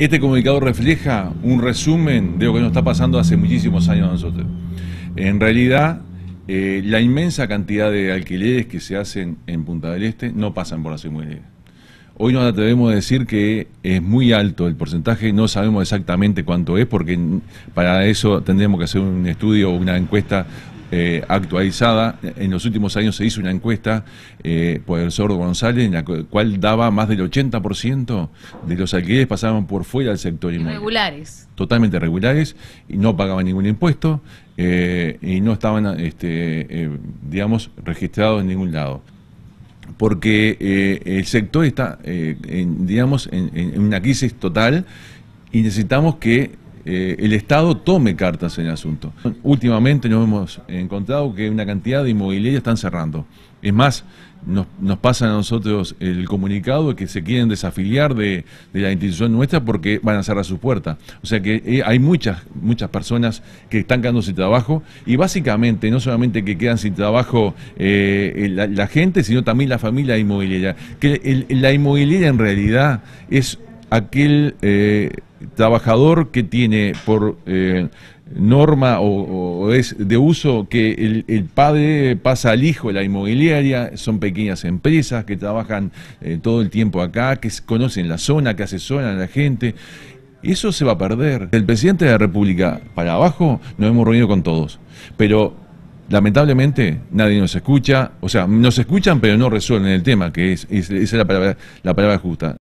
Este comunicado refleja un resumen de lo que nos está pasando hace muchísimos años a nosotros. En realidad, eh, la inmensa cantidad de alquileres que se hacen en Punta del Este no pasan por las inmobiliarias. Hoy nos atrevemos a decir que es muy alto el porcentaje, no sabemos exactamente cuánto es, porque para eso tendríamos que hacer un estudio o una encuesta eh, actualizada. En los últimos años se hizo una encuesta eh, por el sordo González, en la cual daba más del 80% de los alquileres pasaban por fuera del sector inmobiliario. Regulares. Totalmente regulares, y no pagaban ningún impuesto eh, y no estaban, este, digamos, registrados en ningún lado porque el sector está, digamos, en, una crisis total y necesitamos que eh, el Estado tome cartas en el asunto. Últimamente nos hemos encontrado que una cantidad de inmobiliarias están cerrando. Es más, nos, nos pasan a nosotros el comunicado de que se quieren desafiliar de, la institución nuestra porque van a cerrar sus puertas. O sea que eh, hay muchas, muchas personas que están quedando sin trabajo y básicamente no solamente que quedan sin trabajo eh, la, gente, sino también la familia inmobiliaria. Que la inmobiliaria en realidad es aquel trabajador que tiene por eh, norma o, es de uso que el, padre pasa al hijo la inmobiliaria, son pequeñas empresas que trabajan eh, todo el tiempo acá, que conocen la zona, que asesoran a la gente. Eso se va a perder. El presidente de la República para abajo nos hemos reunido con todos, pero lamentablemente nadie nos escucha, o sea, nos escuchan pero no resuelven el tema, que es, esa es la la palabra justa.